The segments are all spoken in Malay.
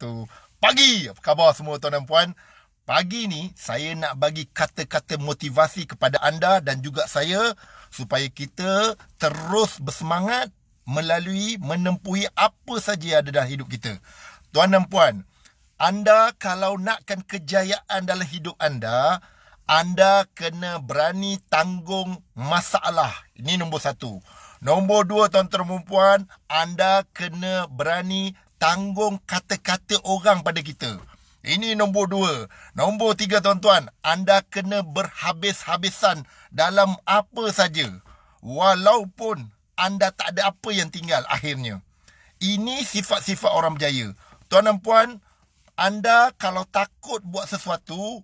tu Pagi, apa khabar semua tuan dan puan? Pagi ni saya nak bagi kata-kata motivasi kepada anda dan juga saya supaya kita terus bersemangat melalui menempuhi apa saja yang ada dalam hidup kita. Tuan dan puan, anda kalau nakkan kejayaan dalam hidup anda, anda kena berani tanggung masalah. Ini nombor satu. Nombor dua, tuan-tuan dan puan, anda kena berani tanggung kata-kata orang pada kita. Ini nombor dua. Nombor tiga tuan-tuan. Anda kena berhabis-habisan dalam apa saja. Walaupun anda tak ada apa yang tinggal akhirnya. Ini sifat-sifat orang berjaya. Tuan dan puan, anda kalau takut buat sesuatu,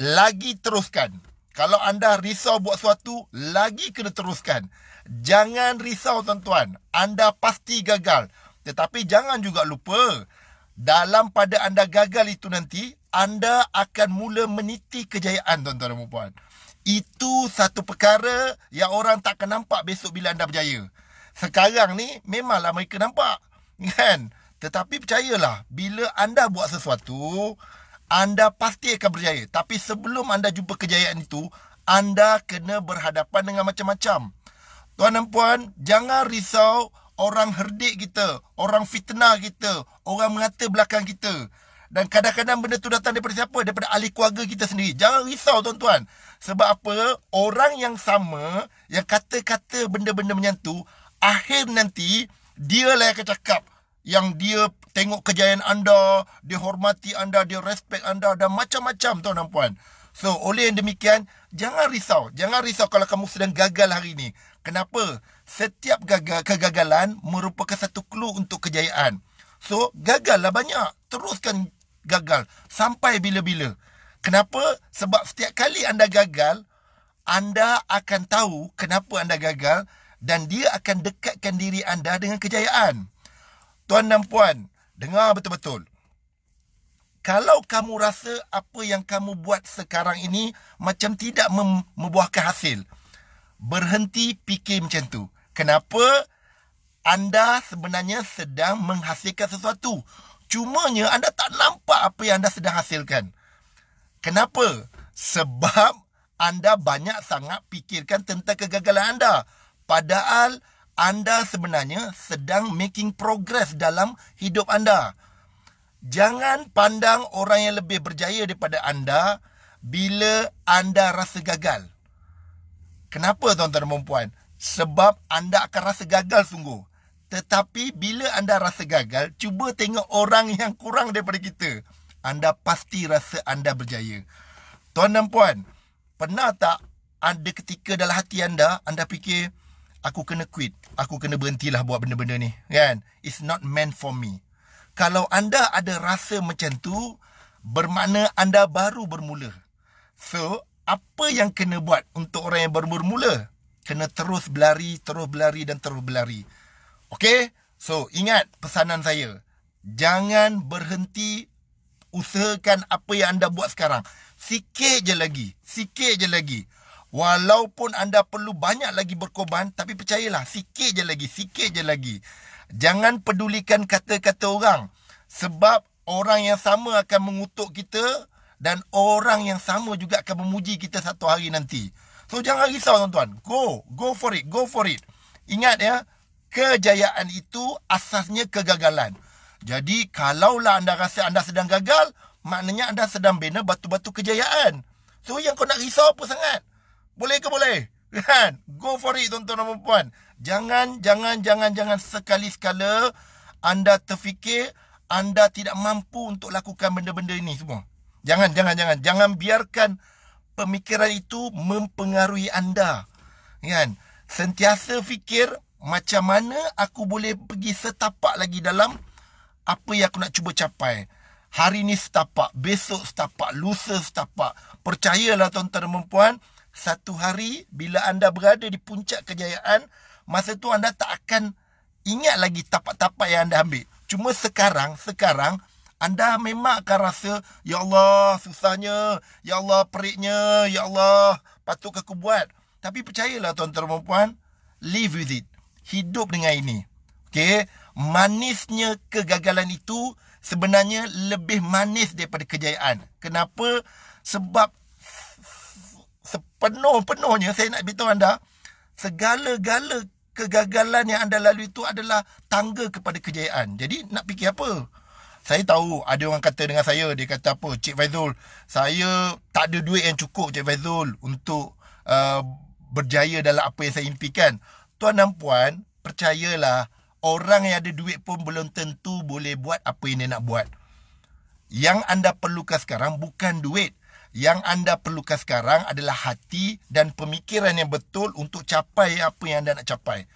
lagi teruskan. Kalau anda risau buat sesuatu, lagi kena teruskan. Jangan risau tuan-tuan. Anda pasti gagal. Tetapi jangan juga lupa, dalam pada anda gagal itu nanti, anda akan mula meniti kejayaan tuan-tuan dan puan Itu satu perkara yang orang tak akan nampak besok bila anda berjaya. Sekarang ni memanglah mereka nampak. Kan? Tetapi percayalah, bila anda buat sesuatu, anda pasti akan berjaya. Tapi sebelum anda jumpa kejayaan itu, anda kena berhadapan dengan macam-macam. Tuan dan puan, jangan risau orang herdik kita, orang fitnah kita, orang mengata belakang kita. Dan kadang-kadang benda tu datang daripada siapa? Daripada ahli keluarga kita sendiri. Jangan risau tuan-tuan. Sebab apa? Orang yang sama, yang kata-kata benda-benda menyentuh, akhir nanti, dia lah yang cakap yang dia tengok kejayaan anda, dia hormati anda, dia respect anda dan macam-macam tuan dan puan. So, oleh yang demikian, jangan risau. Jangan risau kalau kamu sedang gagal hari ini. Kenapa? setiap gagal, kegagalan merupakan satu clue untuk kejayaan. So, gagallah banyak. Teruskan gagal. Sampai bila-bila. Kenapa? Sebab setiap kali anda gagal, anda akan tahu kenapa anda gagal dan dia akan dekatkan diri anda dengan kejayaan. Tuan dan puan, dengar betul-betul. Kalau kamu rasa apa yang kamu buat sekarang ini macam tidak membuahkan hasil, berhenti fikir macam tu kenapa anda sebenarnya sedang menghasilkan sesuatu. Cumanya anda tak nampak apa yang anda sedang hasilkan. Kenapa? Sebab anda banyak sangat fikirkan tentang kegagalan anda. Padahal anda sebenarnya sedang making progress dalam hidup anda. Jangan pandang orang yang lebih berjaya daripada anda bila anda rasa gagal. Kenapa tuan-tuan dan puan sebab anda akan rasa gagal sungguh. Tetapi bila anda rasa gagal, cuba tengok orang yang kurang daripada kita. Anda pasti rasa anda berjaya. Tuan dan puan, pernah tak ada ketika dalam hati anda, anda fikir, aku kena quit. Aku kena berhentilah buat benda-benda ni. Kan? It's not meant for me. Kalau anda ada rasa macam tu, bermakna anda baru bermula. So, apa yang kena buat untuk orang yang baru bermula? kena terus berlari, terus berlari dan terus berlari. Okay, So, ingat pesanan saya. Jangan berhenti usahakan apa yang anda buat sekarang. Sikit je lagi. Sikit je lagi. Walaupun anda perlu banyak lagi berkorban, tapi percayalah, sikit je lagi. Sikit je lagi. Jangan pedulikan kata-kata orang. Sebab orang yang sama akan mengutuk kita dan orang yang sama juga akan memuji kita satu hari nanti. So jangan risau tuan-tuan. Go. Go for it. Go for it. Ingat ya. Kejayaan itu asasnya kegagalan. Jadi kalaulah anda rasa anda sedang gagal. Maknanya anda sedang bina batu-batu kejayaan. So yang kau nak risau apa sangat? Boleh ke boleh? Kan? Go for it tuan-tuan dan perempuan. Jangan, jangan, jangan, jangan sekali-sekala anda terfikir anda tidak mampu untuk lakukan benda-benda ini semua. Jangan, jangan, jangan. Jangan biarkan pemikiran itu mempengaruhi anda. Kan? Sentiasa fikir macam mana aku boleh pergi setapak lagi dalam apa yang aku nak cuba capai. Hari ni setapak, besok setapak, lusa setapak. Percayalah tuan-tuan dan perempuan, satu hari bila anda berada di puncak kejayaan, masa tu anda tak akan ingat lagi tapak-tapak yang anda ambil. Cuma sekarang, sekarang anda memang akan rasa, Ya Allah, susahnya. Ya Allah, periknya. Ya Allah, patut aku buat. Tapi percayalah tuan-tuan dan perempuan. Live with it. Hidup dengan ini. Okay? Manisnya kegagalan itu sebenarnya lebih manis daripada kejayaan. Kenapa? Sebab sepenuh-penuhnya saya nak beritahu anda. Segala-gala kegagalan yang anda lalui itu adalah tangga kepada kejayaan. Jadi nak fikir apa? saya tahu ada orang kata dengan saya dia kata apa Cik Faizul saya tak ada duit yang cukup Cik Faizul untuk uh, berjaya dalam apa yang saya impikan tuan dan puan percayalah orang yang ada duit pun belum tentu boleh buat apa yang dia nak buat yang anda perlukan sekarang bukan duit yang anda perlukan sekarang adalah hati dan pemikiran yang betul untuk capai apa yang anda nak capai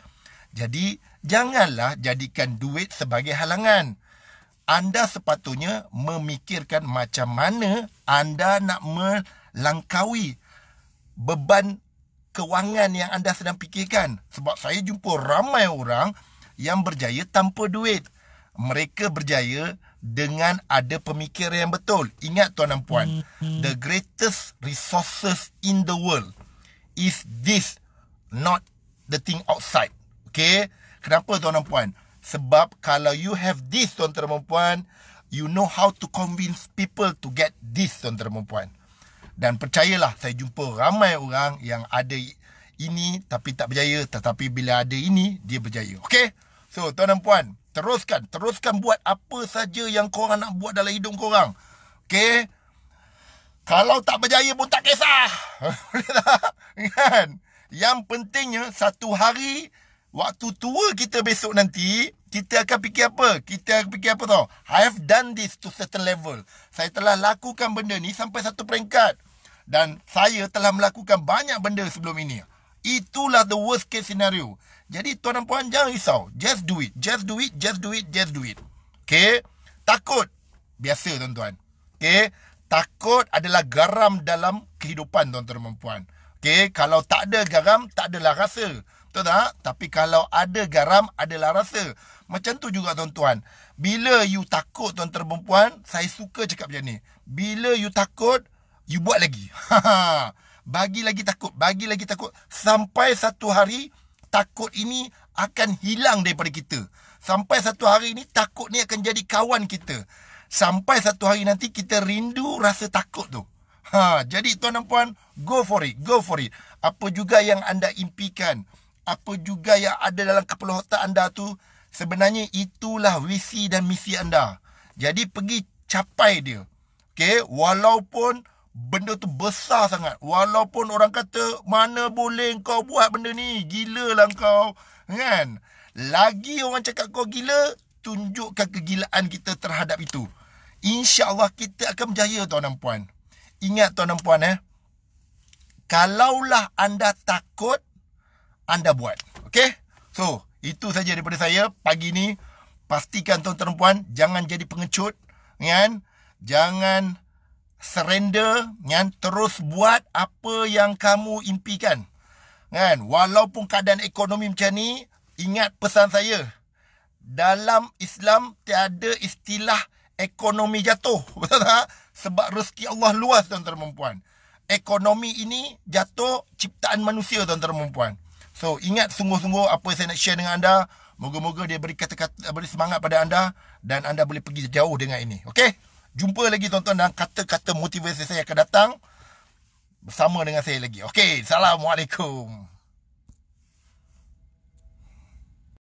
jadi janganlah jadikan duit sebagai halangan anda sepatutnya memikirkan macam mana anda nak melangkaui beban kewangan yang anda sedang fikirkan. Sebab saya jumpa ramai orang yang berjaya tanpa duit. Mereka berjaya dengan ada pemikiran yang betul. Ingat tuan dan puan, hmm. the greatest resources in the world is this, not the thing outside. Okay? Kenapa tuan dan puan? Sebab kalau you have this tuan-tuan dan puan, you know how to convince people to get this tuan-tuan dan puan. Dan percayalah saya jumpa ramai orang yang ada ini tapi tak berjaya tetapi bila ada ini dia berjaya. Okay? So tuan dan puan, teruskan, teruskan buat apa saja yang kau nak buat dalam hidup kau orang. Okey? Kalau tak berjaya pun tak kisah. kan? Yang pentingnya satu hari Waktu tua kita besok nanti, kita akan fikir apa? Kita akan fikir apa tau? I have done this to certain level. Saya telah lakukan benda ni sampai satu peringkat. Dan saya telah melakukan banyak benda sebelum ini. Itulah the worst case scenario. Jadi tuan dan puan jangan risau. Just do it. Just do it. Just do it. Just do it. Okay? Takut. Biasa tuan-tuan. Okay? Takut adalah garam dalam kehidupan tuan-tuan dan puan. Okay? Kalau tak ada garam, tak adalah rasa. Okay? Betul tak? Tapi kalau ada garam, adalah rasa. Macam tu juga tuan-tuan. Bila you takut tuan-tuan perempuan, saya suka cakap macam ni. Bila you takut, you buat lagi. bagi lagi takut, bagi lagi takut. Sampai satu hari, takut ini akan hilang daripada kita. Sampai satu hari ni, takut ni akan jadi kawan kita. Sampai satu hari nanti, kita rindu rasa takut tu. Ha, jadi tuan-tuan, go for it, go for it. Apa juga yang anda impikan apa juga yang ada dalam kepala otak anda tu sebenarnya itulah visi dan misi anda. Jadi pergi capai dia. Okay, walaupun benda tu besar sangat, walaupun orang kata mana boleh kau buat benda ni, gila lah kau, kan? Lagi orang cakap kau gila, tunjukkan kegilaan kita terhadap itu. Insya Allah kita akan berjaya tuan dan puan. Ingat tuan dan puan eh. Kalaulah anda takut, anda buat. okay? So, itu saja daripada saya pagi ni. Pastikan tuan-tuan dan puan jangan jadi pengecut, kan? Jangan surrender, kan? Terus buat apa yang kamu impikan. Kan? Walaupun keadaan ekonomi macam ni, ingat pesan saya. Dalam Islam tiada istilah ekonomi jatuh. Betul tak? Sebab rezeki Allah luas tuan-tuan dan puan. Ekonomi ini jatuh ciptaan manusia tuan-tuan dan puan. So ingat sungguh-sungguh apa yang saya nak share dengan anda. Moga-moga dia beri kata-kata beri semangat pada anda dan anda boleh pergi jauh dengan ini. Okay, Jumpa lagi tuan-tuan dan kata-kata motivasi saya akan datang bersama dengan saya lagi. Okay, assalamualaikum.